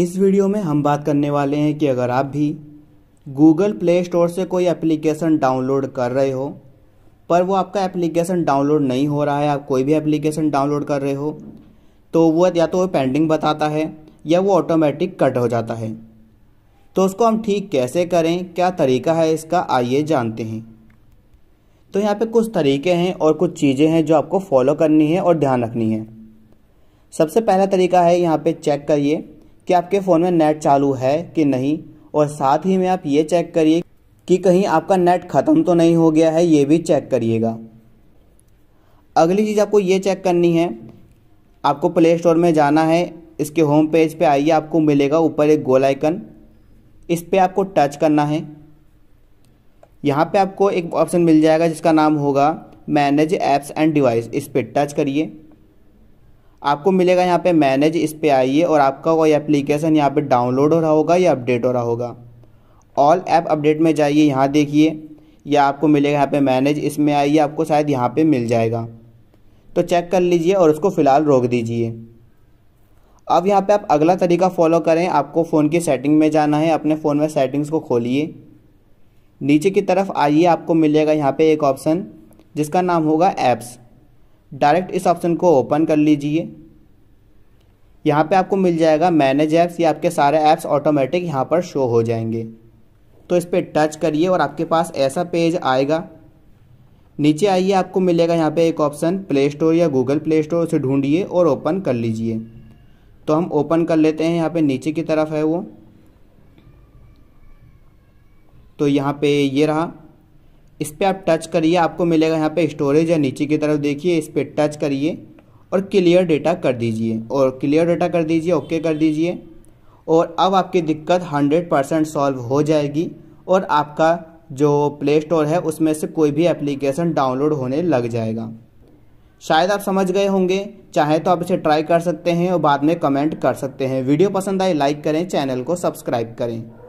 इस वीडियो में हम बात करने वाले हैं कि अगर आप भी गूगल प्ले स्टोर से कोई एप्लीकेशन डाउनलोड कर रहे हो पर वो आपका एप्लीकेशन डाउनलोड नहीं हो रहा है आप कोई भी एप्लीकेशन डाउनलोड कर रहे हो तो वो या तो वो पेंडिंग बताता है या वो ऑटोमेटिक कट हो जाता है तो उसको हम ठीक कैसे करें क्या तरीका है इसका आइए जानते हैं तो यहाँ पे कुछ तरीके हैं और कुछ चीज़ें हैं जो आपको फॉलो करनी है और ध्यान रखनी है सबसे पहला तरीका है यहाँ पे चेक करिए कि आपके फ़ोन में नेट चालू है कि नहीं और साथ ही में आप ये चेक करिए कि कहीं आपका नेट ख़त्म तो नहीं हो गया है ये भी चेक करिएगा अगली चीज़ आपको ये चेक करनी है आपको प्ले स्टोर में जाना है इसके होम पेज पे आइए आपको मिलेगा ऊपर एक गोल आइकन इस पर आपको टच करना है यहाँ पे आपको एक ऑप्शन मिल जाएगा जिसका नाम होगा मैनेज एप्स एंड डिवाइस इस पर टच करिए आपको मिलेगा यहाँ पे मैनेज इस पर आइए और आपका कोई एप्लीकेशन यहाँ पे डाउनलोड हो रहा होगा या अपडेट हो रहा होगा ऑल ऐप अपडेट में जाइए यहाँ देखिए या आपको मिलेगा यहाँ पे मैनेज इसमें आइए आपको शायद यहाँ पे मिल जाएगा तो चेक कर लीजिए और उसको फ़िलहाल रोक दीजिए अब यहाँ पे आप अगला तरीका फॉलो करें आपको फ़ोन की सेटिंग में जाना है अपने फ़ोन में सेटिंग्स को खोलिए नीचे की तरफ आइए आपको मिलेगा यहाँ पर एक ऑप्शन जिसका नाम होगा ऐप्स डायरेक्ट इस ऑप्शन को ओपन कर लीजिए यहाँ पे आपको मिल जाएगा मैनेज ऐप्स या आपके सारे ऐप्स ऑटोमेटिक यहाँ पर शो हो जाएंगे तो इस पर टच करिए और आपके पास ऐसा पेज आएगा नीचे आइए आपको मिलेगा यहाँ पे एक ऑप्शन प्ले स्टोर या गूगल प्ले स्टोर उसे ढूंढिए और ओपन कर लीजिए तो हम ओपन कर लेते हैं यहाँ पे नीचे की तरफ है वो तो यहाँ पे ये रहा इस पर आप टच करिए आपको मिलेगा यहाँ पे स्टोरेज है नीचे की तरफ देखिए इस पर टच करिए और क्लियर डेटा कर दीजिए और क्लियर डेटा कर दीजिए ओके कर दीजिए और अब आपकी दिक्कत हंड्रेड परसेंट सॉल्व हो जाएगी और आपका जो प्ले स्टोर है उसमें से कोई भी एप्लीकेशन डाउनलोड होने लग जाएगा शायद आप समझ गए होंगे चाहे तो आप इसे ट्राई कर सकते हैं और बाद में कमेंट कर सकते हैं वीडियो पसंद आए लाइक करें चैनल को सब्सक्राइब करें